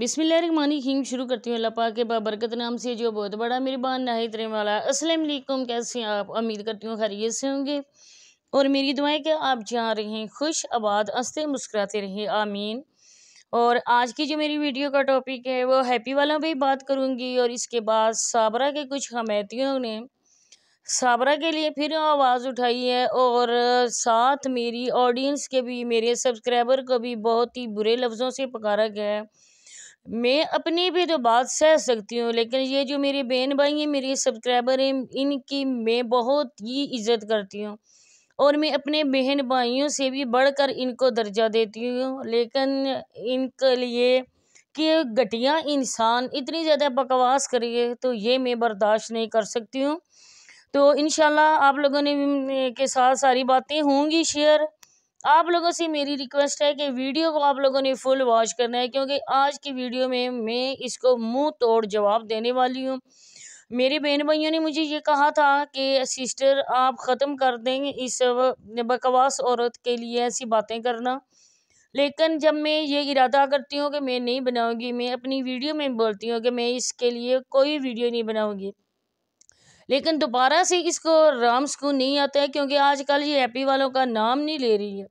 बिसमीम शुरू करती हूँ अल्लाह पाक के बाबरकत नाम से जो बहुत बड़ा मेरे बान नाहित वाला अस्सलाम वालेकुम कैसे हैं आप उम्मीद करती हूँ खैरियत से होंगे और मेरी दुआएं कि आप जहाँ रहें खुश आबाद हंसते मुस्कुराते रहें आमीन और आज की जो मेरी वीडियो का टॉपिक है वो हैप्पी वाला भी बात करूँगी और इसके बाद साबरा के कुछ हमैतियों ने साबरा के लिए फिर आवाज़ उठाई है और साथ मेरी ऑडियंस के भी मेरे सब्सक्राइबर को भी बहुत ही बुरे लफ्ज़ों से पकारा गया है मैं अपनी भी तो बात सह सकती हूँ लेकिन ये जो मेरी बहन भाई हैं मेरी सब्सक्राइबर हैं इनकी मैं बहुत ही इज़्ज़त करती हूँ और मैं अपने बहन भाइयों से भी बढ़कर इनको दर्जा देती हूँ लेकिन इनके लिए कि घटिया इंसान इतनी ज़्यादा बकवास करिए तो ये मैं बर्दाश्त नहीं कर सकती हूँ तो इन आप लोगों ने के साथ सारी बातें होंगी शेयर आप लोगों से मेरी रिक्वेस्ट है कि वीडियो को आप लोगों ने फुल वॉच करना है क्योंकि आज की वीडियो में मैं इसको मुंह तोड़ जवाब देने वाली हूँ मेरे बहन भाइयों ने मुझे ये कहा था कि सिस्टर आप ख़त्म कर देंगे इस बकवास औरत के लिए ऐसी बातें करना लेकिन जब मैं ये इरादा करती हूँ कि मैं नहीं बनाऊँगी मैं अपनी वीडियो में बोलती हूँ कि मैं इसके लिए कोई वीडियो नहीं बनाऊँगी लेकिन दोबारा से इसको राम स्कून नहीं आता है क्योंकि आजकल ये हैप्पी वालों का नाम नहीं ले रही है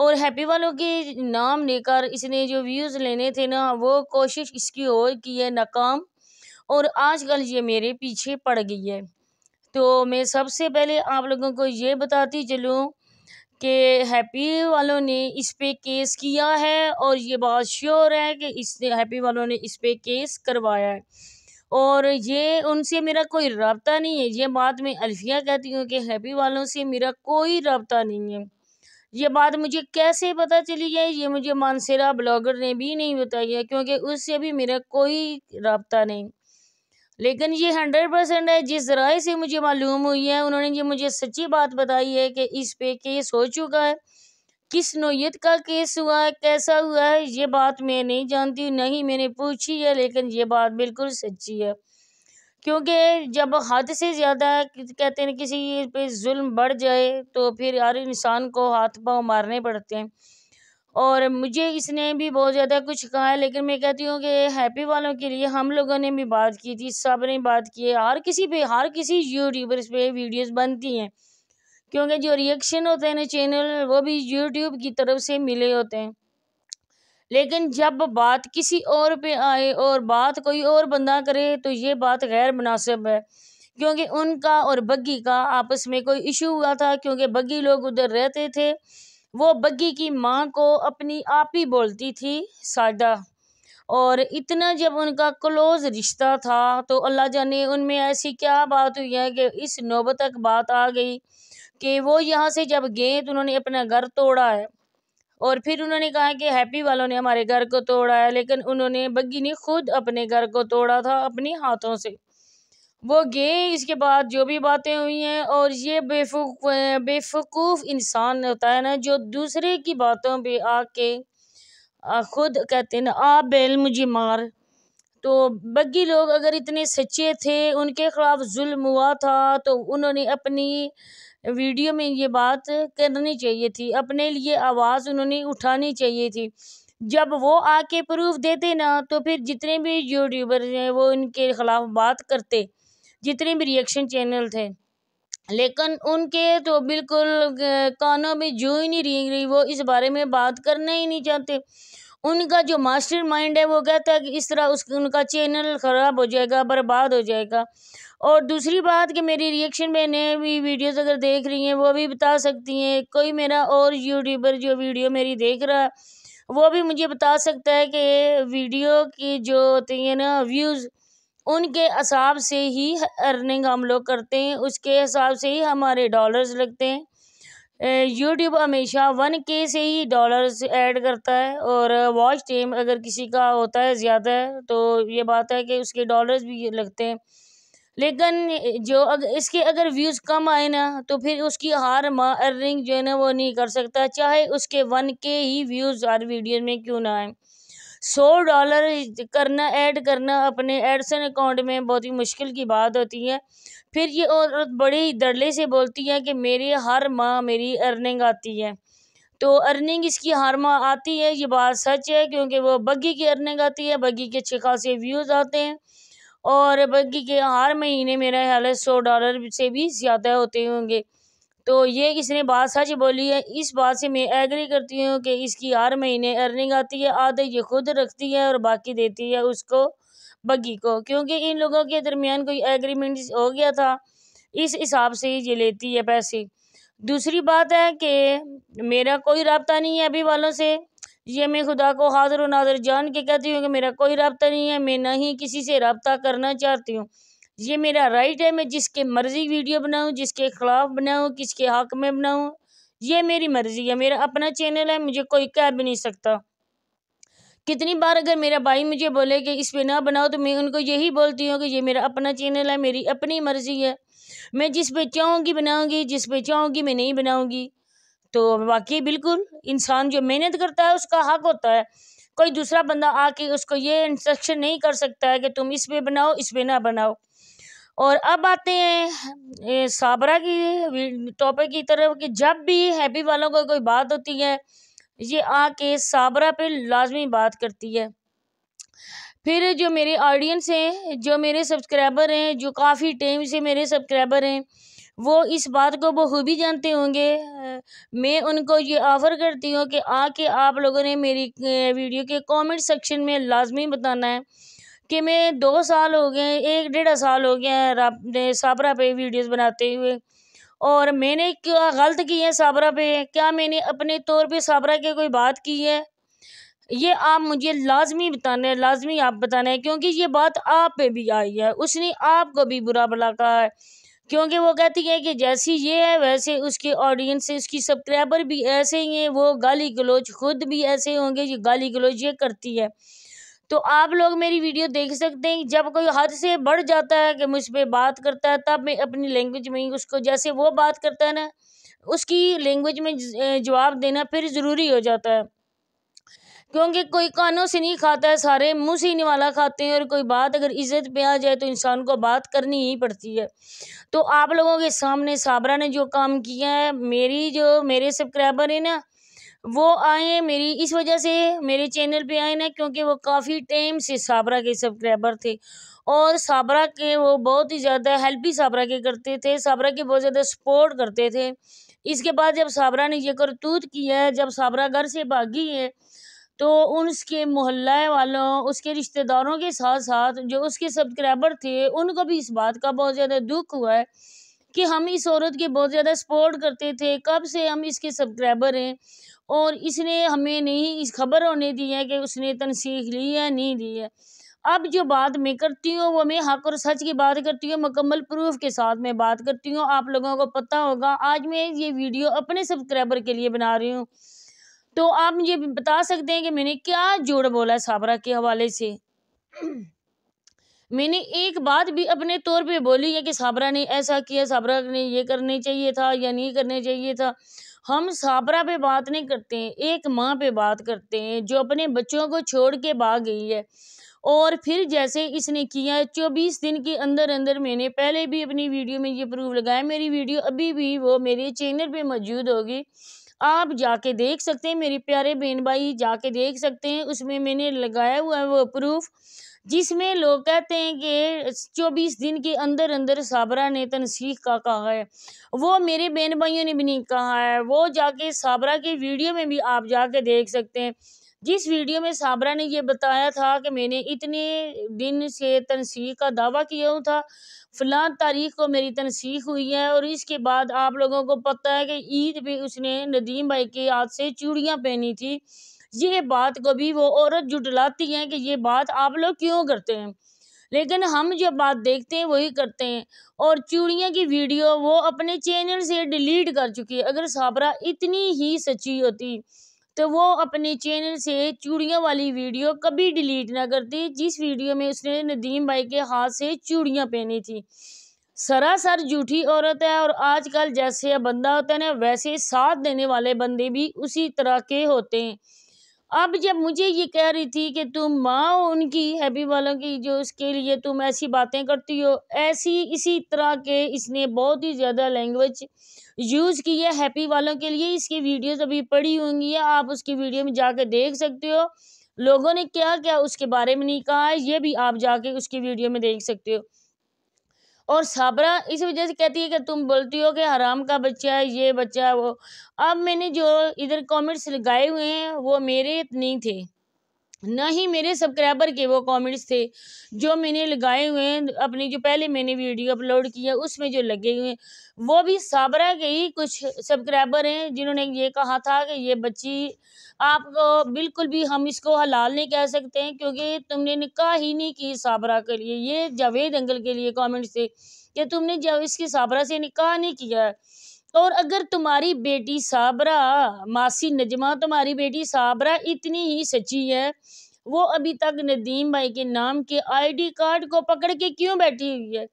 और हैप्पी वालों के नाम लेकर इसने जो व्यूज़ लेने थे ना वो कोशिश इसकी और की ये नाकाम और आजकल ये मेरे पीछे पड़ गई है तो मैं सबसे पहले आप लोगों को ये बताती चलूँ कि हैप्पी वालों ने इस पर केस किया है और ये बात श्योर है कि इसने हैप्पी वालों ने इस पर केस करवाया है और ये उनसे मेरा कोई रबता नहीं है ये बात मैं अल्फिया कहती हूँ कि हैप्पी वालों से मेरा कोई रबता नहीं है ये बात मुझे कैसे पता चली है ये मुझे मानसेरा ब्लॉगर ने भी नहीं बताई है क्योंकि उससे भी मेरा कोई रबता नहीं लेकिन ये हंड्रेड परसेंट है जिस राय से मुझे मालूम हुई है उन्होंने ये मुझे सच्ची बात बताई है कि इस पे केस हो चुका है किस नोयत का केस हुआ है कैसा हुआ है ये बात मैं नहीं जानती नहीं मैंने पूछी है लेकिन ये बात बिल्कुल सच्ची है क्योंकि जब हद से ज़्यादा कहते हैं किसी पे जुल्म बढ़ जाए तो फिर हर इंसान को हाथ पाँव मारने पड़ते हैं और मुझे इसने भी बहुत ज़्यादा कुछ कहा है लेकिन मैं कहती हूँ कि हैप्पी वालों के लिए हम लोगों ने भी बात की थी सब ने बात की है हर किसी पे हर किसी यूट्यूबर्स पे वीडियोस बनती हैं क्योंकि जो रिएक्शन होते हैं ना चैनल वो भी यूट्यूब की तरफ से मिले होते हैं लेकिन जब बात किसी और पे आए और बात कोई और बंदा करे तो ये बात गैर मुनासिब है क्योंकि उनका और बग्गी का आपस में कोई इशू हुआ था क्योंकि बग्गी लोग उधर रहते थे वो बग्गी की माँ को अपनी आप ही बोलती थी सादा और इतना जब उनका क्लोज रिश्ता था तो अल्लाह जाने उनमें ऐसी क्या बात हुई है कि इस नौबत तक बात आ गई कि वो यहाँ से जब गए तो उन्होंने अपना घर तोड़ा है और फिर उन्होंने कहा कि हैप्पी वालों ने हमारे घर को तोड़ा है लेकिन उन्होंने बग्गी ने खुद अपने घर को तोड़ा था अपने हाथों से वो गए इसके बाद जो भी बातें हुई हैं और ये बेवकूफ़ बेफकूफ़ इंसान होता है ना जो दूसरे की बातों पर आके खुद कहते हैं ना आप बैल मुझे मार तो बग्गी लोग अगर इतने सच्चे थे उनके ख़िलाफ़ जुल्म हुआ था तो उन्होंने अपनी वीडियो में ये बात करनी चाहिए थी अपने लिए आवाज़ उन्होंने उठानी चाहिए थी जब वो आके प्रूफ देते ना तो फिर जितने भी यूट्यूबर हैं वो इनके ख़िलाफ़ बात करते जितने भी रिएक्शन चैनल थे लेकिन उनके तो बिल्कुल कानों में जू ही नहीं रिंग रही वो इस बारे में बात करना ही नहीं चाहते उनका जो मास्टर माइंड है वो कहता है कि इस तरह उस उनका चैनल ख़राब हो जाएगा बर्बाद हो जाएगा और दूसरी बात कि मेरी रिएक्शन में नए भी वीडियोस अगर देख रही हैं वो भी बता सकती हैं कोई मेरा और यूट्यूबर जो वीडियो मेरी देख रहा है वो भी मुझे बता सकता है कि वीडियो की जो होती है ना व्यूज़ उनके हिसाब से ही अर्निंग हम लोग करते हैं उसके हिसाब से ही हमारे डॉलर्स लगते हैं यूट्यूब हमेशा वन के से ही डॉलर्स ऐड करता है और वॉच टाइम अगर किसी का होता है ज़्यादा है तो ये बात है कि उसके डॉलर्स भी लगते हैं लेकिन जो अग, इसके अगर व्यूज़ कम आए ना तो फिर उसकी हार अर्निंग जो है ना वो नहीं कर सकता चाहे उसके वन के ही व्यूज़ हर वीडियो में क्यों ना आए सौ डॉलर करना ऐड करना अपने एडसन अकाउंट में बहुत ही मुश्किल की बात होती है फिर ये औरत बड़े दड़ले से बोलती है कि मेरे हर माह मेरी अर्निंग आती है तो अर्निंग इसकी हर माह आती है ये बात सच है क्योंकि वो बग्गी की अर्निंग आती है बग्गी के अच्छे खासे व्यूज़ आते हैं और बग्गी के हर महीने मेरा ख्याल है सौ डॉलर से भी ज़्यादा होते होंगे तो ये इसने बात सच बोली है इस बात से मैं एग्री करती हूँ कि इसकी हर महीने अर्निंग आती है आधे ये खुद रखती है और बाकी देती है उसको बग्गी को क्योंकि इन लोगों के दरमियान कोई एग्रीमेंट हो गया था इस हिसाब से ये लेती है पैसे दूसरी बात है कि मेरा कोई रबता नहीं है अभी वालों से ये मैं खुदा को हाजिर व नाजर जान के कहती हूँ कि मेरा कोई रबता नहीं है मैं ना ही किसी से रबता करना चाहती हूँ ये मेरा राइट है मैं जिसके मर्ज़ी वीडियो बनाऊँ जिसके ख़िलाफ़ बनाऊँ किसके हक में बनाऊँ ये मेरी मर्ज़ी है मेरा अपना चैनल है मुझे कोई कह भी नहीं सकता कितनी बार अगर मेरा भाई मुझे बोले कि इस पर ना बनाओ तो मैं उनको यही बोलती हूँ कि ये मेरा अपना चैनल है मेरी अपनी मर्ज़ी है मैं जिस पर चाहूँगी बनाऊँगी जिस पर चाहूँगी मैं नहीं बनाऊँगी तो वाकई बिल्कुल इंसान जो मेहनत करता है उसका हक होता है कोई दूसरा बंदा आके उसको ये इंस्ट्रक्शन नहीं कर सकता है कि तुम इस पर बनाओ इस पर ना बनाओ और अब आते हैं साबरा की टॉपिक की तरफ कि जब भी हैप्पी वालों को कोई बात होती है ये आके साबरा पे लाजमी बात करती है फिर जो मेरे ऑडियंस हैं जो मेरे सब्सक्राइबर हैं जो काफ़ी टाइम से मेरे सब्सक्राइबर हैं वो इस बात को बखूबी जानते होंगे मैं उनको ये ऑफ़र करती हूँ कि आके आप लोगों ने मेरी वीडियो के कमेंट सेक्शन में लाजमी बताना है कि मैं दो साल हो गए एक डेढ़ साल हो गया साबरा पे वीडियोस बनाते हुए और मैंने क्या गलत की है साबरा पे क्या मैंने अपने तौर पे साबरा के कोई बात की है ये आप मुझे लाजमी बताना है लाजमी आप बताना है क्योंकि ये बात आप पे भी आई है उसने आपको भी बुरा भला कहा है क्योंकि वो कहती है कि जैसी ये है वैसे उसके ऑडियंस उसकी सब्सक्राइबर भी ऐसे ही हैं वो गाली गलोच खुद भी ऐसे होंगे जो गाली गलोच ये करती है तो आप लोग मेरी वीडियो देख सकते हैं जब कोई हद से बढ़ जाता है कि मुझ पर बात करता है तब मैं अपनी लैंग्वेज में उसको जैसे वो बात करता है ना उसकी लैंग्वेज में जवाब देना फिर ज़रूरी हो जाता है क्योंकि कोई कानों से नहीं खाता है सारे मुँह से ही निवाला खाते हैं और कोई बात अगर इज्जत पे आ जाए तो इंसान को बात करनी ही पड़ती है तो आप लोगों के सामने साबरा ने जो काम किया है मेरी जो मेरे सब्सक्राइबर हैं ना वो आए मेरी इस वजह से मेरे चैनल पे आए ना क्योंकि वो काफ़ी टाइम से साबरा के सब्सक्राइबर थे और साबरा के वो बहुत ही ज़्यादा हेल्प भी साबरा के करते थे साबरा के बहुत ज़्यादा सपोर्ट करते थे इसके बाद जब साबरा ने ये करतूत किया है जब साबरा घर से भागी है तो उनके उसके मोहल्ला वालों उसके रिश्तेदारों के साथ साथ जो उसके सब्सक्राइबर थे उनको भी इस बात का बहुत ज़्यादा दुख हुआ है कि हम इस औरत के बहुत ज़्यादा सपोर्ट करते थे कब से हम इसके सब्सक्राइबर हैं और इसने हमें नहीं इस खबर होने दी है कि उसने तनसीख ली है नहीं ली है अब जो बात मैं करती हूँ वो मैं हक और सच की बात करती हूँ मुकम्मल प्रूफ के साथ मैं बात करती हूँ आप लोगों को पता होगा आज मैं ये वीडियो अपने सब्सक्राइबर के लिए बना रही हूँ तो आप मुझे बता सकते हैं कि मैंने क्या जोड़ बोला है साबरा के हवाले से मैंने एक बात भी अपने तौर पे बोली है कि साबरा ने ऐसा किया साबरा ने ये करने चाहिए था या नहीं करने चाहिए था हम साबरा पे बात नहीं करते हैं एक माँ पे बात करते हैं जो अपने बच्चों को छोड़ के भाग गई है और फिर जैसे इसने किया चौबीस दिन के अंदर अंदर मैंने पहले भी अपनी वीडियो में ये प्रूफ लगाया मेरी वीडियो अभी भी वो मेरे चैनल पर मौजूद होगी आप जाके देख सकते हैं मेरे प्यारे बहन भाई जाके देख सकते हैं उसमें मैंने लगाया हुआ है वो प्रूफ जिसमें लोग कहते हैं कि चौबीस दिन के अंदर अंदर साबरा ने तनसीख का कहा है वो मेरे बहन भाइयों ने भी नहीं कहा है वो जाके साबरा के वीडियो में भी आप जाके देख सकते हैं जिस वीडियो में साबरा ने ये बताया था कि मैंने इतने दिन से तनसीख का दावा किया हुआ था फ़लां तारीख को मेरी तनसीख हुई है और इसके बाद आप लोगों को पता है कि ईद पे उसने नदीम भाई के हाथ से चूड़ियाँ पहनी थी ये बात को भी वो औरत जुटलाती हैं कि ये बात आप लोग क्यों करते हैं लेकिन हम जो बात देखते हैं वही करते हैं और चूड़िया की वीडियो वो अपने चैनल से डिलीट कर चुकी है अगर साबरा इतनी ही सच्ची होती तो वो अपने चैनल से चूड़िया वाली वीडियो कभी डिलीट ना करती जिस वीडियो में उसने नदीम भाई के हाथ से चूड़ियाँ पहनी थी सरासर झूठी औरत है और आजकल जैसे बंदा होता है ना वैसे साथ देने वाले बंदे भी उसी तरह के होते हैं अब जब मुझे ये कह रही थी कि तुम माँ हो उनकी हैबी वालों की जो उसके लिए तुम ऐसी बातें करती हो ऐसी इसी तरह के इसने बहुत ही ज़्यादा लैंग्वेज यूज़ की है हैप्पी वालों के लिए इसकी वीडियोस अभी पड़ी होंगी आप उसकी वीडियो में जाके देख सकते हो लोगों ने क्या क्या उसके बारे में नहीं कहा है ये भी आप जाके उसकी वीडियो में देख सकते हो और साबरा इस वजह से कहती है कि तुम बोलती हो कि हराम का बच्चा है ये बच्चा है वो अब मैंने जो इधर कमेंट्स लगाए हुए हैं वो मेरे नहीं थे ना ही मेरे सब्सक्राइबर के वो कमेंट्स थे जो मैंने लगाए हुए हैं अपनी जो पहले मैंने वीडियो अपलोड की है उसमें जो लगे हुए हैं वो भी साबरा के ही कुछ सब्सक्राइबर हैं जिन्होंने ये कहा था कि ये बच्ची आपको बिल्कुल भी हम इसको हलाल नहीं कह सकते हैं क्योंकि तुमने निकाह ही नहीं की साबरा के लिए ये जावेद अंगल के लिए कॉमेंट्स थे कि तुमने जब इसकी साबरा से निकाह नहीं किया है और अगर तुम्हारी बेटी साबरा मासी नजमा तुम्हारी बेटी साबरा इतनी ही सच्ची है वो अभी तक नदीम भाई के नाम के आईडी कार्ड को पकड़ के क्यों बैठी हुई है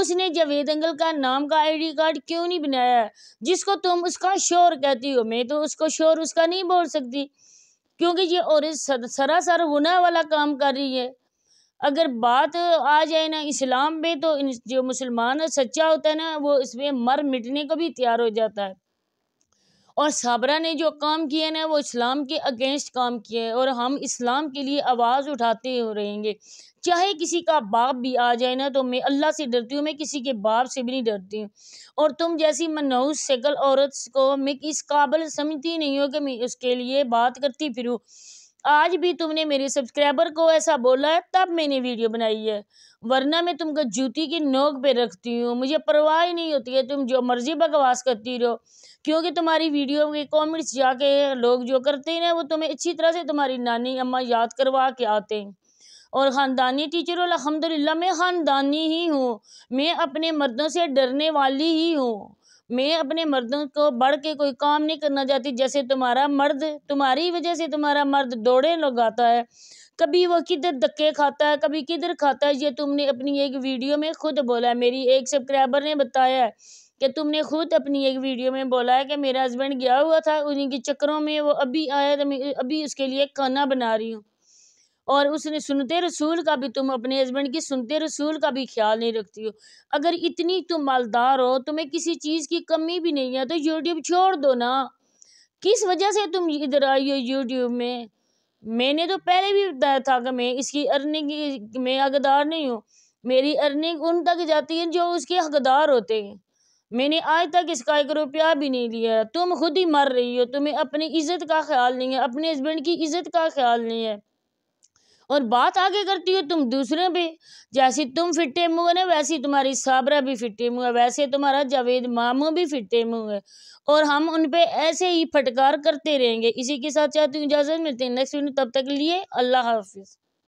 उसने जावेद अंगल का नाम का आईडी कार्ड क्यों नहीं बनाया है जिसको तुम उसका शोर कहती हो मैं तो उसको शोर उसका नहीं बोल सकती क्योंकि ये और सरासर गुना वाला काम कर रही है अगर बात आ जाए ना इस्लाम में तो जो मुसलमान सच्चा होता है ना वो इसमें मर मिटने को भी तैयार हो जाता है और साबरा ने जो काम किया ना वो इस्लाम के अगेंस्ट काम किया है और हम इस्लाम के लिए आवाज़ उठाते हो रहेंगे चाहे किसी का बाप भी आ जाए ना तो मैं अल्लाह से डरती हूँ मैं किसी के बाप से भी नहीं डरती हूँ और तुम जैसी मनहूस शक्ल औरत को मैं इस काबिल समझती नहीं हो कि मैं उसके लिए बात करती फिरूँ आज भी तुमने मेरे सब्सक्राइबर को ऐसा बोला है तब मैंने वीडियो बनाई है वरना मैं तुमको जूती की नोक पे रखती हूँ मुझे परवाह ही नहीं होती है तुम जो मर्जी बकवास करती रहो क्योंकि तुम्हारी वीडियो के कमेंट्स जाके लोग जो करते हैं ना वो तुम्हें अच्छी तरह से तुम्हारी नानी अम्मा याद करवा के आते हैं और ख़ानदानी टीचर अलहमदिल्ला मैं ख़ानदानी ही हूँ मैं अपने मर्दों से डरने वाली ही हूँ मैं अपने मर्दों को बढ़ के कोई काम नहीं करना चाहती जैसे तुम्हारा मर्द तुम्हारी वजह से तुम्हारा मर्द दौड़े लगाता है कभी वो किधर धक्के खाता है कभी किधर खाता है ये तुमने अपनी एक वीडियो में खुद बोला है मेरी एक सब्सक्राइबर ने बताया है कि तुमने खुद अपनी एक वीडियो में बोला है कि मेरा हस्बैंड गया हुआ था उन्हीं के चक्करों में वो अभी आया तो मैं अभी उसके लिए खाना बना रही हूँ और उसने सुनते रसूल का भी तुम अपने हस्बैंड की सुनते रसूल का भी ख्याल नहीं रखती हो अगर इतनी तुम मालदार हो तुम्हें किसी चीज़ की कमी भी नहीं है तो यूट्यूब छोड़ दो ना किस वजह से तुम इधर आई हो यूट्यूब में मैंने तो पहले भी बताया था कि मैं इसकी अर्निंग में हकदार नहीं हूँ मेरी अर्निंग उन तक जाती है जो उसके हकदार होते हैं मैंने आज तक इसका एक रुपया भी नहीं लिया तुम खुद ही मर रही हो तुम्हें अपनी इज्जत का ख्याल नहीं है अपने हस्बैंड की इज्जत का ख्याल नहीं है और बात आगे करती हो तुम दूसरे पे जैसी तुम फिट्टे मुँह ना वैसी तुम्हारी साबरा भी फिट्टे मुँह है वैसे तुम्हारा जावेद मामू भी फिट्टे मुँह है और हम उन पे ऐसे ही फटकार करते रहेंगे इसी के साथ चाहती हूँ इजाज़त मिलते हैं नेक्स्ट वीडियो तब तक लिए अल्लाह हाफिज़